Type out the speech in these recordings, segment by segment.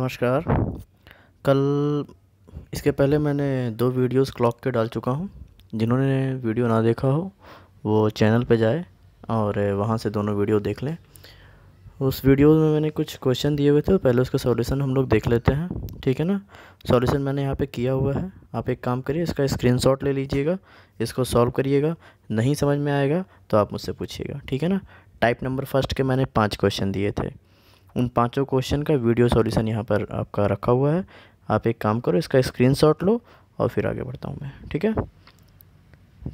नमस्कार कल इसके पहले मैंने दो वीडियोस क्लॉक के डाल चुका हूँ जिन्होंने वीडियो ना देखा हो वो चैनल पे जाए और वहाँ से दोनों वीडियो देख लें उस वीडियो में मैंने कुछ क्वेश्चन दिए हुए थे तो पहले उसका सॉल्यूशन हम लोग देख लेते हैं ठीक है ना सॉल्यूशन मैंने यहाँ पे किया हुआ है आप एक काम करिए इसका स्क्रीन ले लीजिएगा इसको सॉल्व करिएगा नहीं समझ में आएगा तो आप मुझसे पूछिएगा ठीक है ना टाइप नंबर फर्स्ट के मैंने पाँच क्वेश्चन दिए थे उन पांचों क्वेश्चन का वीडियो सॉल्यूशन यहाँ पर आपका रखा हुआ है आप एक काम करो इसका स्क्रीनशॉट लो और फिर आगे बढ़ता हूँ मैं ठीक है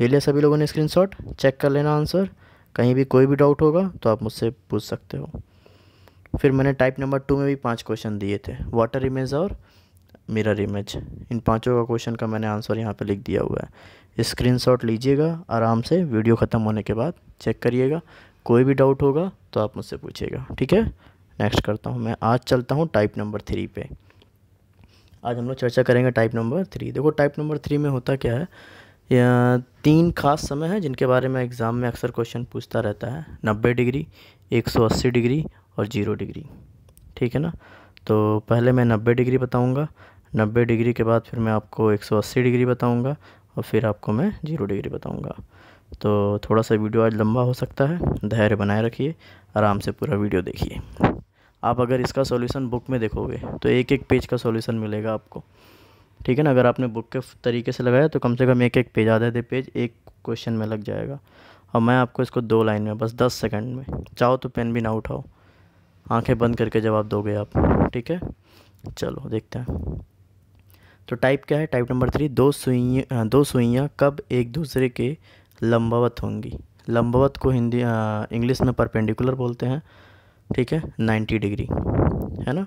ले लिया सभी लोगों ने स्क्रीनशॉट चेक कर लेना आंसर कहीं भी कोई भी डाउट होगा तो आप मुझसे पूछ सकते हो फिर मैंने टाइप नंबर टू में भी पांच क्वेश्चन दिए थे वाटर इमेज और मिरर इमेज इन पांचों का क्वेश्चन का मैंने आंसर यहाँ पे लिख दिया हुआ है स्क्रीनशॉट लीजिएगा आराम से वीडियो ख़त्म होने के बाद चेक करिएगा कोई भी डाउट होगा तो आप मुझसे पूछिएगा ठीक है नेक्स्ट करता हूँ मैं आज चलता हूँ टाइप नंबर थ्री पे आज हम लोग चर्चा करेंगे टाइप नंबर थ्री देखो टाइप नंबर थ्री में होता क्या है या तीन खास समय हैं जिनके बारे में एग्ज़ाम में अक्सर क्वेश्चन पूछता रहता है नब्बे डिग्री एक सौ अस्सी डिग्री और जीरो डिग्री ठीक है ना तो पहले मैं नब्बे डिग्री बताऊँगा नब्बे डिग्री के बाद फिर मैं आपको एक सौ अस्सी डिग्री बताऊँगा और फिर आपको मैं जीरो डिग्री बताऊँगा तो थोड़ा सा वीडियो आज लंबा हो सकता है धैर्य बनाए रखिए आराम से पूरा वीडियो देखिए आप अगर इसका सॉल्यूशन बुक में देखोगे तो एक एक पेज का सॉल्यूशन मिलेगा आपको ठीक है ना अगर आपने बुक के तरीके से लगाया तो कम से कम एक एक पेज आधे आधे पेज एक क्वेश्चन में लग जाएगा और मैं आपको इसको दो लाइन में बस दस सेकंड में चाहो तो पेन भी ना उठाओ आंखें बंद करके जवाब दोगे आप ठीक है चलो देखते हैं तो टाइप क्या है टाइप नंबर थ्री दो सुइया दो सुइयाँ कब एक दूसरे के लंबावत होंगी लंबावत को हिंदी इंग्लिश में परपेंडिकुलर बोलते हैं ठीक है 90 डिग्री है ना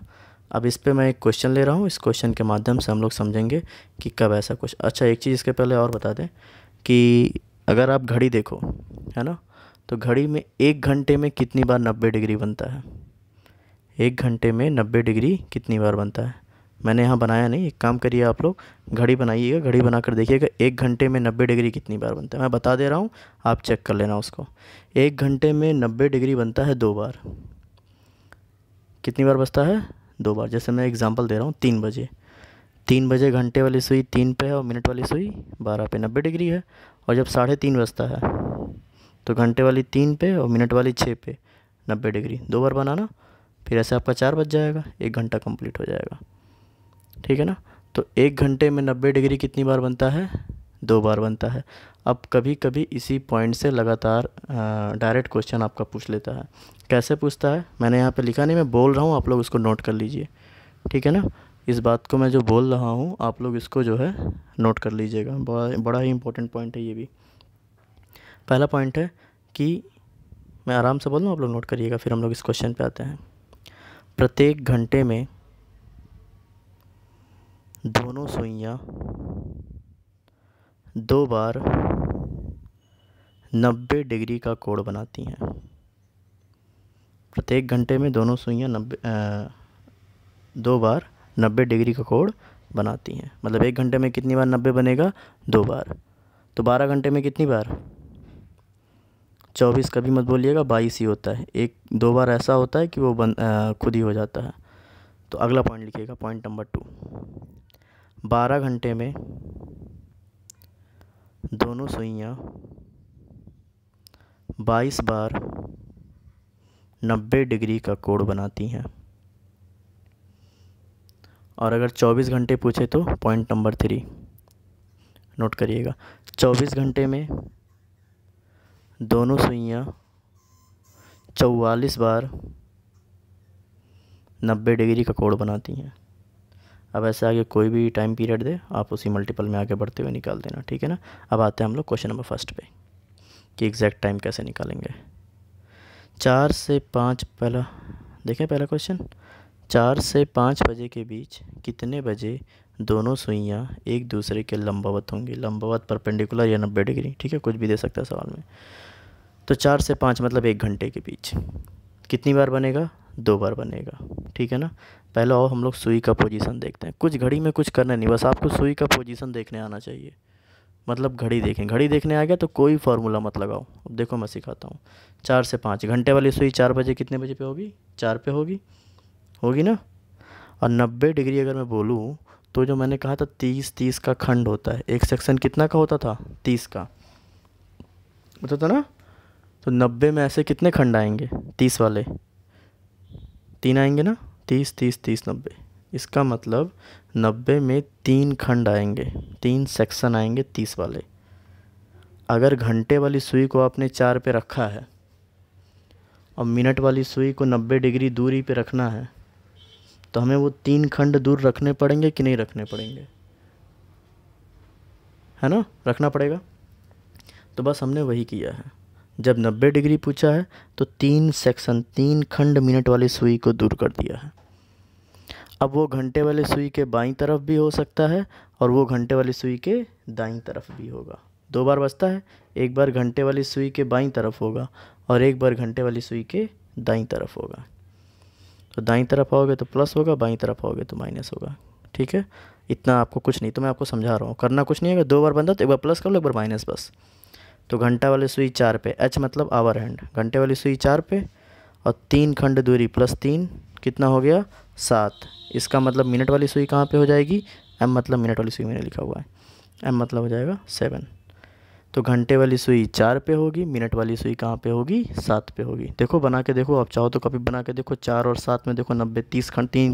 अब इस पर मैं एक क्वेश्चन ले रहा हूँ इस क्वेश्चन के माध्यम से हम लोग समझेंगे कि कब ऐसा कुछ अच्छा एक चीज़ इसके पहले और बता दें कि अगर आप घड़ी देखो है ना तो घड़ी में एक घंटे में कितनी बार नब्बे डिग्री बनता है एक घंटे में नब्बे डिग्री कितनी बार बनता है मैंने यहाँ बनाया नहीं एक काम करिए आप लोग घड़ी बनाइएगा घड़ी बनाकर देखिएगा एक घंटे में नब्बे डिग्री कितनी बार बनता है मैं बता दे रहा हूँ आप चेक कर लेना उसको एक घंटे में नब्बे डिग्री बनता है दो बार कितनी बार बजता है दो बार जैसे मैं एग्ज़ाम्पल दे रहा हूँ तीन बजे तीन बजे घंटे वाली सुई तीन पे है और मिनट वाली सुई बारह पे नब्बे डिग्री है और जब साढ़े तीन बजता है तो घंटे वाली तीन पे और मिनट वाली छः पे नब्बे डिग्री दो बार बनाना फिर ऐसे आपका चार बज जाएगा एक घंटा कंप्लीट हो जाएगा ठीक है ना तो एक घंटे में नब्बे डिग्री कितनी बार बनता है दो बार बनता है अब कभी कभी इसी पॉइंट से लगातार डायरेक्ट क्वेश्चन आपका पूछ लेता है कैसे पूछता है मैंने यहाँ पे लिखा नहीं मैं बोल रहा हूँ आप लोग उसको नोट कर लीजिए ठीक है ना इस बात को मैं जो बोल रहा हूँ आप लोग इसको जो है नोट कर लीजिएगा बड़ा बड़ा ही इंपॉर्टेंट पॉइंट है ये भी पहला पॉइंट है कि मैं आराम से बोल रहा आप लोग नोट करिएगा फिर हम लोग इस क्वेश्चन पर आते हैं प्रत्येक घंटे में दोनों सुइयाँ दो बार नब्बे डिग्री का कोण बनाती हैं प्रत्येक घंटे में दोनों सुइयाँ नब्बे दो बार नब्बे डिग्री का कोण बनाती हैं मतलब एक घंटे में कितनी बार नब्बे बनेगा दो बार तो बारह घंटे में कितनी बार चौबीस कभी मत बोलिएगा बाईस ही होता है एक दो बार ऐसा होता है कि वो बन खुद ही हो जाता है तो अगला पॉइंट लिखिएगा पॉइंट नंबर टू बारह घंटे में दोनों सुइयाँ बाईस बार 90 डिग्री का कोण बनाती हैं और अगर 24 घंटे पूछे तो पॉइंट नंबर थ्री नोट करिएगा 24 घंटे में दोनों सुइयाँ चौवालीस बार 90 डिग्री का कोण बनाती हैं अब ऐसे आगे कोई भी टाइम पीरियड दे आप उसी मल्टीपल में आगे बढ़ते हुए निकाल देना ठीक है ना अब आते हैं हम लोग क्वेश्चन नंबर फर्स्ट पे कि एग्जैक्ट टाइम कैसे निकालेंगे चार से पाँच पहला देखें पहला क्वेश्चन चार से पाँच बजे के बीच कितने बजे दोनों सुइयाँ एक दूसरे के लंबावत होंगी लंबावत परपेंडिकुलर या नब्बे डिग्री ठीक है कुछ भी दे सकता है सवाल में तो चार से पाँच मतलब एक घंटे के बीच कितनी बार बनेगा दो बार बनेगा ठीक है ना पहला और हम लोग सुई का पोजीशन देखते हैं कुछ घड़ी में कुछ करना नहीं बस आपको सुई का पोजीशन देखने आना चाहिए मतलब घड़ी देखें घड़ी देखने आ गया तो कोई फार्मूला मत लगाओ अब देखो मैं सिखाता हूँ चार से पाँच घंटे वाली सुई चार बजे कितने बजे पे होगी चार पे होगी होगी ना और नब्बे डिग्री अगर मैं बोलूँ तो जो मैंने कहा था तीस तीस का खंड होता है एक सेक्शन कितना का होता था तीस का बता था ना तो नब्बे में ऐसे कितने खंड आएंगे तीस वाले तीन आएंगे ना तीस तीस तीस नब्बे इसका मतलब नब्बे में तीन खंड आएंगे तीन सेक्शन आएंगे तीस वाले अगर घंटे वाली सुई को आपने चार पे रखा है और मिनट वाली सुई को नब्बे डिग्री दूरी पे रखना है तो हमें वो तीन खंड दूर रखने पड़ेंगे कि नहीं रखने पड़ेंगे है ना रखना पड़ेगा तो बस हमने वही किया है जब 90 डिग्री पूछा है तो तीन सेक्शन तीन खंड मिनट वाली सुई को दूर कर दिया है अब वो घंटे वाली सुई के बाईं तरफ भी हो सकता है और वो घंटे वाली सुई के दाईं तरफ भी होगा दो बार बचता है एक बार घंटे वाली सुई के बाईं तरफ होगा और एक बार घंटे वाली सुई के दाईं तरफ होगा तो दाईं तरफ आओगे तो प्लस होगा बाईं तरफ आओगे तो माइनस होगा ठीक है इतना आपको कुछ नहीं तो मैं आपको समझा रहा हूँ करना कुछ नहीं है दो बार बंदा तो एक बार प्लस कर लो एक बार माइनस बस तो घंटा वाली सुई चार पे एच मतलब आवर हैंड घंटे वाली सुई चार पे और तीन खंड दूरी प्लस तीन कितना हो गया सात इसका मतलब मिनट वाली सुई कहाँ पे हो जाएगी एम मतलब मिनट वाली सुई मैंने लिखा हुआ है एम मतलब हो जाएगा सेवन तो घंटे वाली सुई चार पे होगी मिनट वाली सुई कहाँ पे होगी सात पे होगी देखो बना के देखो आप चाहो तो कॉपी बना के देखो चार और सात में देखो नब्बे तीस खंड तीन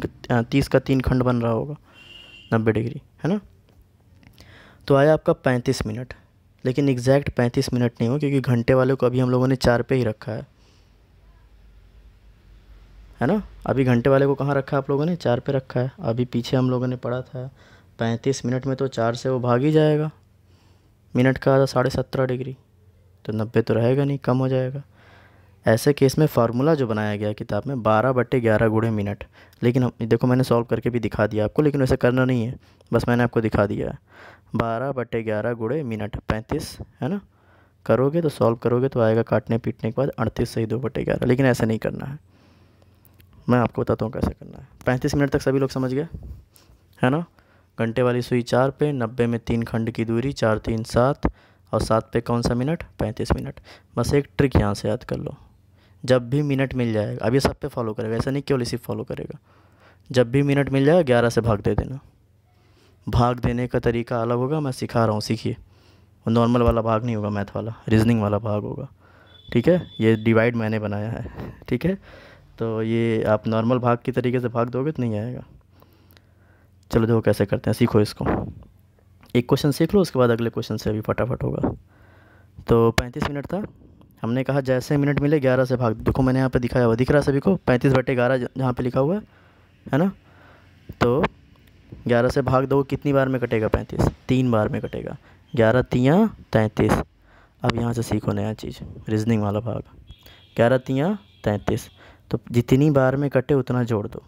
तीस का तीन खंड बन रहा होगा नब्बे डिग्री है ना तो आया आपका पैंतीस मिनट लेकिन एग्जैक्ट पैंतीस मिनट नहीं हो क्योंकि घंटे वाले को अभी हम लोगों ने चार पे ही रखा है है ना अभी घंटे वाले को कहाँ रखा है आप लोगों ने चार पे रखा है अभी पीछे हम लोगों ने पढ़ा था पैंतीस मिनट में तो चार से वो भाग ही जाएगा मिनट का आधा साढ़े सत्रह डिग्री तो नब्बे तो रहेगा नहीं कम हो जाएगा ऐसे केस में फार्मूला जो बनाया गया किताब में बारह बट्टे ग्यारह गुड़े मिनट लेकिन हम देखो मैंने सॉल्व करके भी दिखा दिया आपको लेकिन वैसे करना नहीं है बस मैंने आपको दिखा दिया है बारह बट्टे ग्यारह गुड़े मिनट पैंतीस है ना करोगे तो सॉल्व करोगे तो आएगा काटने पीटने के बाद अड़तीस से ही दो बटे ग्यारह लेकिन ऐसा नहीं करना है मैं आपको बताता हूँ कैसे करना है पैंतीस मिनट तक सभी लोग समझ गए है ना घंटे वाली सुई चार पे नब्बे में तीन खंड की दूरी चार तीन सात और सात पे कौन सा मिनट पैंतीस मिनट बस एक ट्रिक यहाँ से याद कर लो जब भी मिनट मिल जाएगा अभी सब पे फॉलो करेगा ऐसा नहीं केवल इसी फॉलो करेगा जब भी मिनट मिल जाएगा ग्यारह से भाग दे देना भाग देने का तरीका अलग होगा मैं सिखा रहा हूँ सीखिए वो नॉर्मल वाला भाग नहीं होगा मैथ वाला रीजनिंग वाला भाग होगा ठीक है ये डिवाइड मैंने बनाया है ठीक है तो ये आप नॉर्मल भाग के तरीके से भाग दोगे तो नहीं आएगा चलो देखो कैसे करते हैं सीखो इसको एक क्वेश्चन सीख लो उसके बाद अगले क्वेश्चन से भी फटाफट होगा तो पैंतीस मिनट था हमने कहा जैसे मिनट मिले ग्यारह से भाग देखो मैंने यहाँ पे दिखाया हुआ दिख रहा सभी को पैंतीस बटे ग्यारह जहाँ पे लिखा हुआ है है ना तो ग्यारह से भाग दो कितनी बार में कटेगा पैंतीस तीन बार में कटेगा ग्यारह तियाँ तैंतीस अब यहाँ से सीखो नया चीज़ रीजनिंग वाला भाग ग्यारह तियाँ तैंतीस तो जितनी बार में कटे उतना जोड़ दो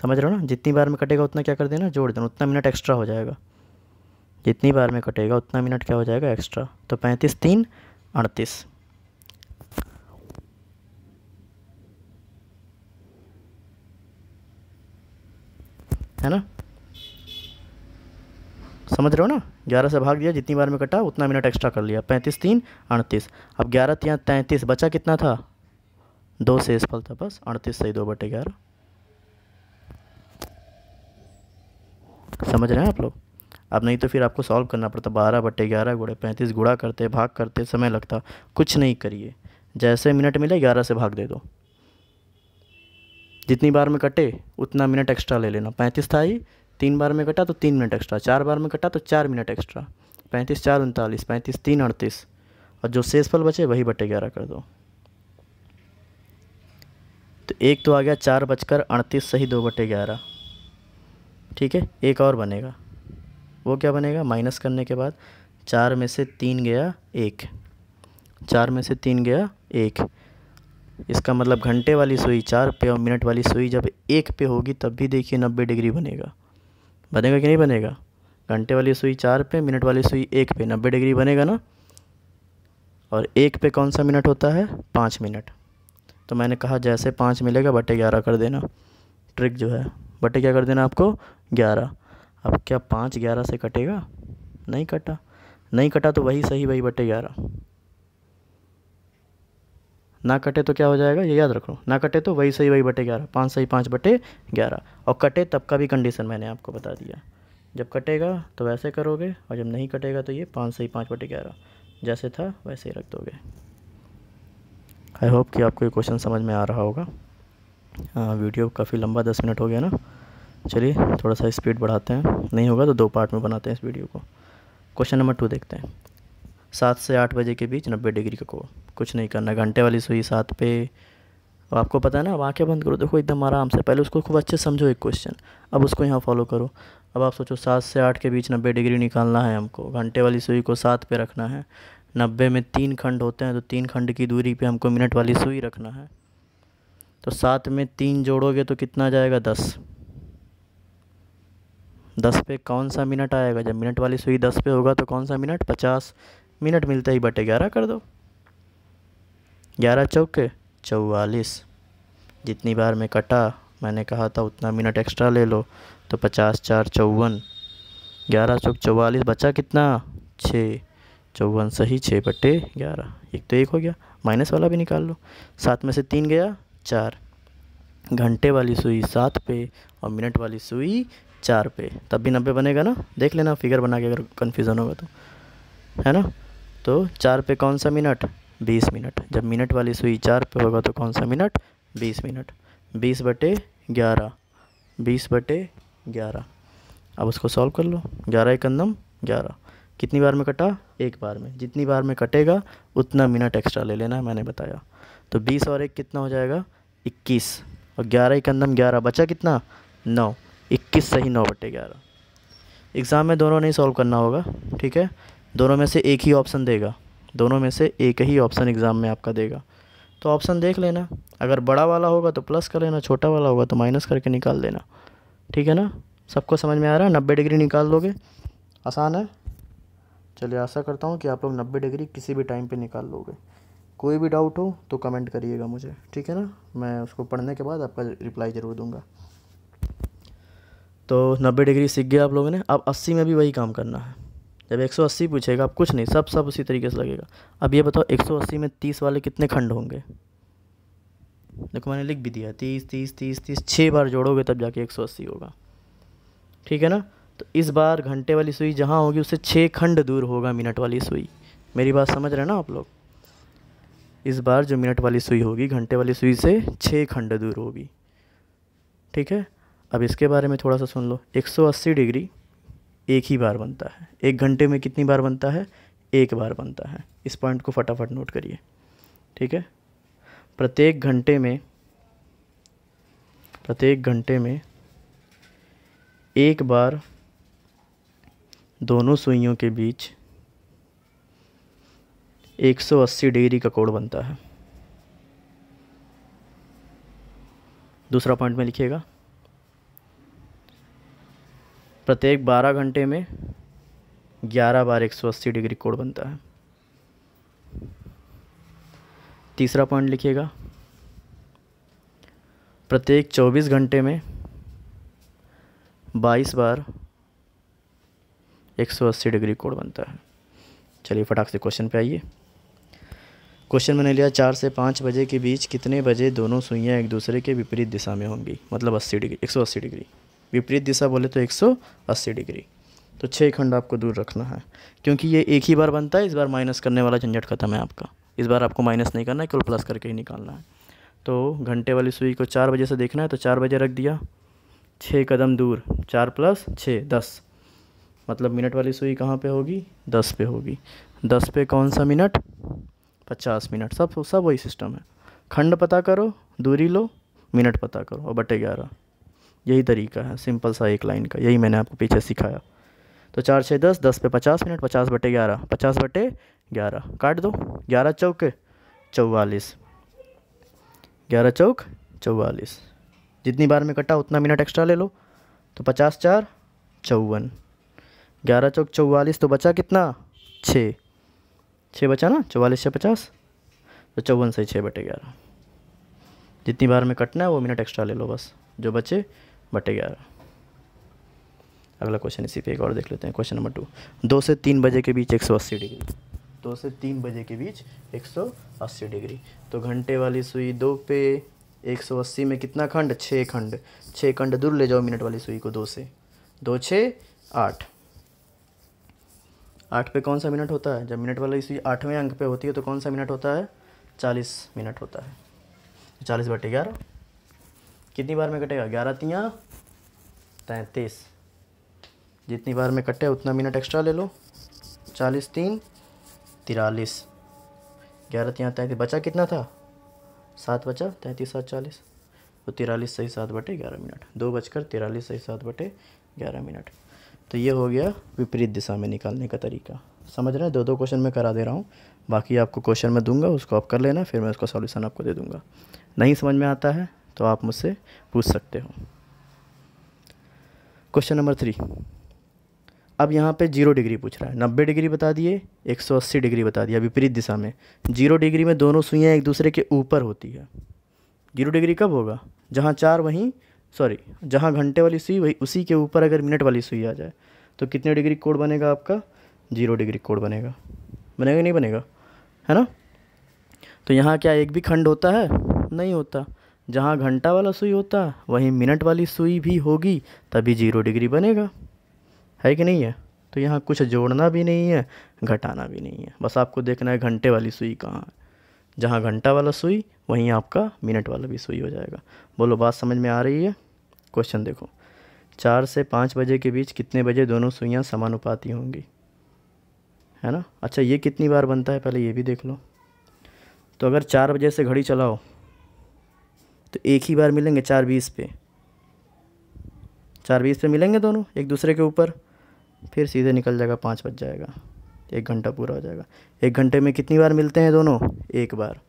समझ रहे हो ना जितनी बार में कटेगा उतना क्या कर देना जोड़ देना उतना मिनट एक्स्ट्रा हो जाएगा जितनी बार में कटेगा उतना मिनट क्या हो जाएगा एक्स्ट्रा तो पैंतीस तीन अड़तीस है ना समझ रहे हो ना ग्यारह से भाग दिया जितनी बार में कटा उतना मिनट एक्स्ट्रा कर लिया पैंतीस तीन अड़तीस अब ग्यारह तीन तैंतीस बचा कितना था दो से फल था बस अड़तीस से ही दो बटे ग्यारह समझ रहे हैं आप लोग अब नहीं तो फिर आपको सॉल्व करना पड़ता बारह बटे ग्यारह गुड़े पैंतीस गुड़ा करते भाग करते समय लगता कुछ नहीं करिए जैसे मिनट मिले ग्यारह से भाग दे दो जितनी बार में कटे उतना मिनट एक्स्ट्रा ले लेना पैंतीस था ही तीन बार में कटा तो तीन मिनट एक्स्ट्रा चार बार में कटा तो चार मिनट एक्स्ट्रा पैंतीस चार उनतालीस पैंतीस तीन अड़तीस और जो शेषफल बचे वही बटे ग्यारह कर दो तो एक तो आ गया चार बजकर अड़तीस सही दो बटे ग्यारह ठीक है एक और बनेगा वो क्या बनेगा माइनस करने के बाद चार में से तीन गया एक चार में से तीन गया एक इसका मतलब घंटे वाली सुई चार पे और मिनट वाली सुई जब एक पे होगी तब भी देखिए नब्बे डिग्री बनेगा बनेगा कि नहीं बनेगा घंटे वाली सुई चार पे मिनट वाली सुई एक पे नब्बे डिग्री बनेगा ना और एक पे कौन सा मिनट होता है पाँच मिनट तो मैंने कहा जैसे पाँच मिलेगा बटे ग्यारह कर देना ट्रिक जो है बटे क्या कर देना आपको ग्यारह अब क्या पाँच ग्यारह से कटेगा नहीं कटा नहीं कटा तो वही सही वही बटे ग्यारह ना कटे तो क्या हो जाएगा ये याद रखो ना कटे तो वही सही वही बटे ग्यारह पाँच सही पाँच बटे ग्यारह और कटे तब का भी कंडीशन मैंने आपको बता दिया जब कटेगा तो वैसे करोगे और जब नहीं कटेगा तो ये पाँच सही पाँच बटे ग्यारह जैसे था वैसे ही रख दोगे आई होप कि आपको ये क्वेश्चन समझ में आ रहा होगा आ, वीडियो काफ़ी लंबा दस मिनट हो गया ना चलिए थोड़ा सा स्पीड बढ़ाते हैं नहीं होगा तो दो पार्ट में बनाते हैं इस वीडियो को क्वेश्चन नंबर टू देखते हैं सात से आठ बजे के बीच नब्बे डिग्री का को कुछ नहीं करना घंटे वाली सुई सात पे और आपको पता है ना अब आँखें बंद करो देखो एकदम आराम से पहले उसको खूब अच्छे समझो एक क्वेश्चन अब उसको यहाँ फॉलो करो अब आप सोचो सात से आठ के बीच नब्बे डिग्री निकालना है हमको घंटे वाली सुई को सात पे रखना है नब्बे में तीन खंड होते हैं तो तीन खंड की दूरी पे हमको मिनट वाली सुई रखना है तो सात में तीन जोड़ोगे तो कितना जाएगा दस दस पे कौन सा मिनट आएगा जब मिनट वाली सुई दस पे होगा तो कौन सा मिनट पचास मिनट मिलते ही बटे ग्यारह कर दो ग्यारह चौके चौवालीस जितनी बार मैं कटा मैंने कहा था उतना मिनट एक्स्ट्रा ले लो तो पचास चार चौवन ग्यारह चौक चौवालीस बचा कितना छः चौवन सही छः बटे ग्यारह एक तो एक हो गया माइनस वाला भी निकाल लो सात में से तीन गया चार घंटे वाली सुई सात पे और मिनट वाली सुई चार पे तब भी नब्बे बनेगा ना देख लेना फिगर बना के अगर कन्फ्यूज़न होगा तो है ना तो चार पे कौन सा मिनट बीस मिनट जब मिनट वाली सुई चार पे होगा तो कौन सा मिनट बीस मिनट बीस बटे ग्यारह बीस बटे ग्यारह अब उसको सॉल्व कर लो ग्यारह एकंदम ग्यारह कितनी बार में कटा एक बार में जितनी बार में कटेगा उतना मिनट एक्स्ट्रा ले लेना है मैंने बताया तो बीस और एक कितना हो जाएगा इक्कीस और ग्यारह एकदम ग्यारह बचा कितना नौ इक्कीस सही नौ बटे ग्यारह एग्ज़ाम में दोनों नहीं सॉल्व करना होगा ठीक है दोनों में से एक ही ऑप्शन देगा दोनों में से एक ही ऑप्शन एग्ज़ाम में आपका देगा तो ऑप्शन देख लेना अगर बड़ा वाला होगा तो प्लस कर लेना छोटा वाला होगा तो माइनस करके निकाल देना ठीक है ना सबको समझ में आ रहा है नब्बे डिग्री निकाल लोगे आसान है चलिए आशा करता हूँ कि आप लोग नब्बे डिग्री किसी भी टाइम पे निकाल लोगे कोई भी डाउट हो तो कमेंट करिएगा मुझे ठीक है ना मैं उसको पढ़ने के बाद आपका रिप्लाई ज़रूर दूंगा तो नब्बे डिग्री सीख गए आप लोगों ने अब अस्सी में भी वही काम करना है जब 180 पूछेगा आप कुछ नहीं सब सब उसी तरीके से लगेगा अब ये बताओ 180 में 30 वाले कितने खंड होंगे देखो मैंने लिख भी दिया तीस तीस तीस तीस छः बार जोड़ोगे तब जाके एक सौ अस्सी होगा ठीक है ना तो इस बार घंटे वाली सुई जहाँ होगी उससे छः खंड दूर होगा मिनट वाली सुई मेरी बात समझ रहे हैं ना आप लोग इस बार जो मिनट वाली सुई होगी घंटे वाली सुई से छः खंड दूर होगी ठीक है अब इसके बारे में थोड़ा सा सुन लो 180 डिग्री एक ही बार बनता है एक घंटे में कितनी बार बनता है एक बार बनता है इस पॉइंट को फटाफट नोट करिए ठीक है प्रत्येक घंटे में प्रत्येक घंटे में एक बार दोनों सुइयों के बीच 180 डिग्री का कोण बनता है दूसरा पॉइंट में लिखिएगा प्रत्येक 12 घंटे में 11 बार 180 डिग्री कोण बनता है तीसरा पॉइंट लिखिएगा प्रत्येक 24 घंटे में 22 बार 180 डिग्री कोण बनता है चलिए फटाक से क्वेश्चन पे आइए क्वेश्चन मैंने लिया चार से पाँच बजे के बीच कितने बजे दोनों सुइयाँ एक दूसरे के विपरीत दिशा में होंगी मतलब अस्सी डिग्री एक सौ अस्सी डिग्री विपरीत दिशा बोले तो 180 डिग्री तो छः खंड आपको दूर रखना है क्योंकि ये एक ही बार बनता है इस बार माइनस करने वाला झंझट खत्म है आपका इस बार आपको माइनस नहीं करना है केवल प्लस करके ही निकालना है तो घंटे वाली सुई को चार बजे से देखना है तो चार बजे रख दिया छः कदम दूर चार प्लस छः दस मतलब मिनट वाली सुई कहाँ पे होगी दस पे होगी दस पे कौन सा मिनट पचास मिनट सब सब वही सिस्टम है खंड पता करो दूरी लो मिनट पता करो और बटे ग्यारह यही तरीका है सिंपल सा एक लाइन का यही मैंने आपको पीछे सिखाया तो चार छः दस दस पे पचास मिनट पचास बटे ग्यारह पचास बटे ग्यारह काट दो ग्यारह चौके चौवालीस ग्यारह चौक चौवालीस जितनी बार में कटा उतना मिनट एक्स्ट्रा ले लो तो पचास चार चौवन ग्यारह चौक चौवालीस तो बचा कितना छः छः बचा ना चौवालीस छः पचास तो चौवन से छः बटे ग्यारह जितनी बार में कटना है वो मिनट एक्स्ट्रा ले लो बस जो बचे बटे ग्यारह अगला क्वेश्चन इसी पे एक और देख लेते हैं क्वेश्चन नंबर टू दो से तीन बजे के बीच एक सौ अस्सी डिग्री दो से तीन बजे के बीच एक सौ अस्सी डिग्री तो घंटे वाली सुई दो पे एक सौ अस्सी में कितना खंड छः खंड छः खंड दूर ले जाओ मिनट वाली सुई को दो से दो छः आठ आठ पे कौन सा मिनट होता है जब मिनट वाली सुई आठवें अंक पे होती है तो कौन सा मिनट होता है चालीस मिनट होता है चालीस बटे ग्यारह कितनी बार में कटेगा ग्यारह तिया तैंतीस जितनी बार में कटे उतना मिनट एक्स्ट्रा ले लो चालीस तीन तिरालीस ग्यारह तियाँ तैंतीस बचा कितना था सात बचा तैंतीस सात चालीस तो तिरालीस सही सात बटे ग्यारह मिनट दो बजकर तिरालीस सही सात बटे ग्यारह मिनट तो ये हो गया विपरीत दिशा में निकालने का तरीका समझ रहे हैं दो दो क्वेश्चन मैं करा दे रहा हूँ बाकी आपको क्वेश्चन मैं दूंगा उसको आप कर लेना फिर मैं उसका सॉल्यूशन आपको दे दूंगा नहीं समझ में आता है तो आप मुझसे पूछ सकते हो क्वेश्चन नंबर थ्री अब यहाँ पे जीरो डिग्री पूछ रहा है नब्बे डिग्री बता दिए एक सौ अस्सी डिग्री बता दिया विपरीत दिशा में जीरो डिग्री में दोनों सुइयाँ एक दूसरे के ऊपर होती है जीरो डिग्री कब होगा जहाँ चार वहीं सॉरी जहाँ घंटे वाली सुई वही उसी के ऊपर अगर मिनट वाली सुई आ जाए तो कितने डिग्री कोड बनेगा आपका जीरो डिग्री कोड बनेगा बनेगा नहीं बनेगा है ना तो यहाँ क्या एक भी खंड होता है नहीं होता जहाँ घंटा वाला सुई होता वहीं मिनट वाली सुई भी होगी तभी जीरो डिग्री बनेगा है कि नहीं है तो यहाँ कुछ जोड़ना भी नहीं है घटाना भी नहीं है बस आपको देखना है घंटे वाली सुई कहाँ है जहाँ घंटा वाला सुई वहीं आपका मिनट वाला भी सुई हो जाएगा बोलो बात समझ में आ रही है क्वेश्चन देखो चार से पाँच बजे के बीच कितने बजे दोनों सुइयाँ समानुपाती होंगी है ना अच्छा ये कितनी बार बनता है पहले ये भी देख लो तो अगर चार बजे से घड़ी चलाओ तो एक ही बार मिलेंगे चार बीस पे चार बीस पे मिलेंगे दोनों एक दूसरे के ऊपर फिर सीधे निकल जाएगा पाँच बज जाएगा एक घंटा पूरा हो जाएगा एक घंटे में कितनी बार मिलते हैं दोनों एक बार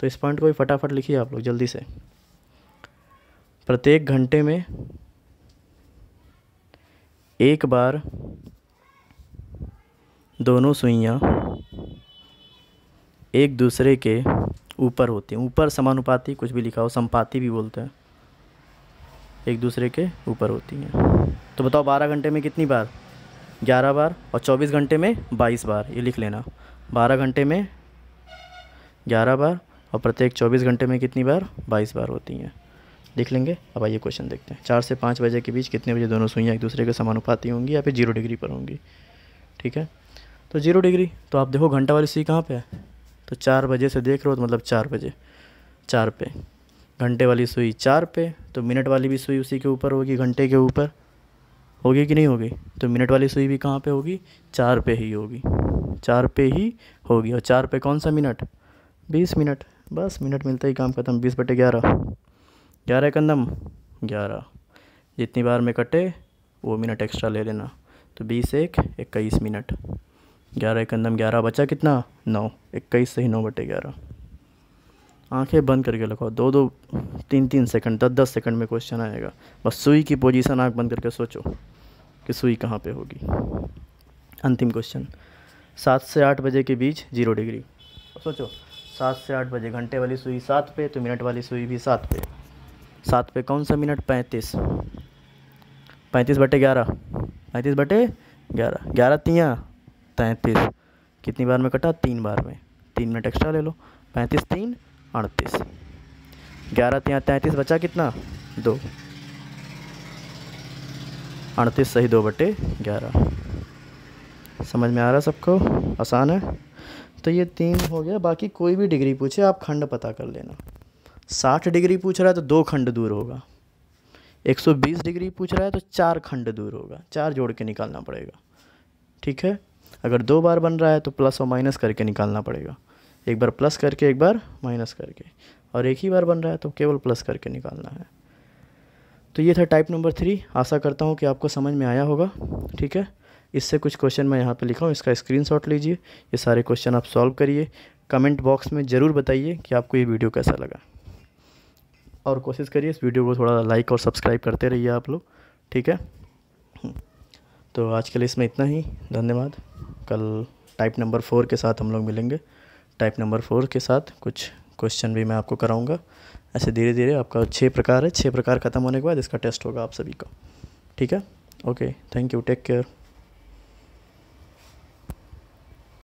तो इस पॉइंट को भी फटाफट लिखिए आप लोग जल्दी से प्रत्येक घंटे में एक बार दोनों सुइयाँ एक दूसरे के ऊपर होते हैं ऊपर समानुपाती कुछ भी लिखा हो संपाति भी बोलते हैं एक दूसरे के ऊपर होती हैं तो बताओ बारह घंटे में कितनी बार ग्यारह बार और चौबीस घंटे में बाईस बार ये लिख लेना बारह घंटे में ग्यारह बार और प्रत्येक चौबीस घंटे में कितनी बार बाईस बार होती हैं देख लेंगे अब आइए क्वेश्चन देखते हैं चार से पाँच बजे के बीच कितने बजे दोनों सुइयाँ एक दूसरे के समानुपाती होंगी या फिर जीरो डिग्री पर होंगी ठीक है तो जीरो डिग्री तो आप देखो घंटा वाली सुई कहाँ पर है तो चार बजे से देख रहे हो तो मतलब चार बजे चार पे घंटे वाली सुई चार पे तो मिनट वाली भी सुई उसी के ऊपर होगी घंटे के ऊपर होगी कि नहीं होगी तो मिनट वाली सुई भी कहाँ पे होगी चार पे ही होगी चार पे ही होगी और चार पे कौन सा मिनट बीस मिनट बस मिनट मिलता ही काम खत्म बीस बटे ग्यारह ग्यारह कंदम ग्यारह जितनी बार में कटे वो मिनट एक्स्ट्रा ले लेना तो बीस एक इक्कीस मिनट ग्यारह अंदम ग्यारह बचा कितना नौ इक्कीस से ही नौ बटे ग्यारह आँखें बंद करके लगाओ दो दो तीन तीन सेकंड दस दस सेकंड में क्वेश्चन आएगा बस सुई की पोजीशन आँख बंद करके सोचो कि सुई कहाँ पे होगी अंतिम क्वेश्चन सात से आठ बजे के बीच जीरो डिग्री सोचो सात से आठ बजे घंटे वाली सुई सात पे तो मिनट वाली सुई भी सात पे सात पे कौन सा मिनट पैंतीस पैंतीस बटे ग्यारह पैंतीस बटे ग्यारह ग्यारह तियाँ तैंतीस कितनी बार में कटा तीन बार में तीन मिनट एक्स्ट्रा ले लो पैंतीस तीन अड़तीस ग्यारह तीन तैंतीस बचा कितना दो अड़तीस सही दो बटे ग्यारह समझ में आ रहा है सबको आसान है तो ये तीन हो गया बाकी कोई भी डिग्री पूछे आप खंड पता कर लेना साठ डिग्री पूछ रहा है तो दो खंड दूर होगा एक सौ बीस डिग्री पूछ रहा है तो चार खंड दूर होगा चार जोड़ के निकालना पड़ेगा ठीक है अगर दो बार बन रहा है तो प्लस और माइनस करके निकालना पड़ेगा एक बार प्लस करके एक बार माइनस करके और एक ही बार बन रहा है तो केवल प्लस करके निकालना है तो ये था टाइप नंबर थ्री आशा करता हूँ कि आपको समझ में आया होगा ठीक है इससे कुछ क्वेश्चन मैं यहाँ पे लिखा हूँ इसका स्क्रीनशॉट लीजिए ये सारे क्वेश्चन आप सॉल्व करिए कमेंट बॉक्स में ज़रूर बताइए कि आपको ये वीडियो कैसा लगा और कोशिश करिए इस वीडियो को थोड़ा लाइक और सब्सक्राइब करते रहिए आप लोग ठीक है तो आज के लिए इसमें इतना ही धन्यवाद कल टाइप नंबर फोर के साथ हम लोग मिलेंगे टाइप नंबर फोर के साथ कुछ क्वेश्चन भी मैं आपको कराऊंगा ऐसे धीरे धीरे आपका छः प्रकार है छः प्रकार ख़त्म होने के बाद इसका टेस्ट होगा आप सभी का ठीक है okay thank you take care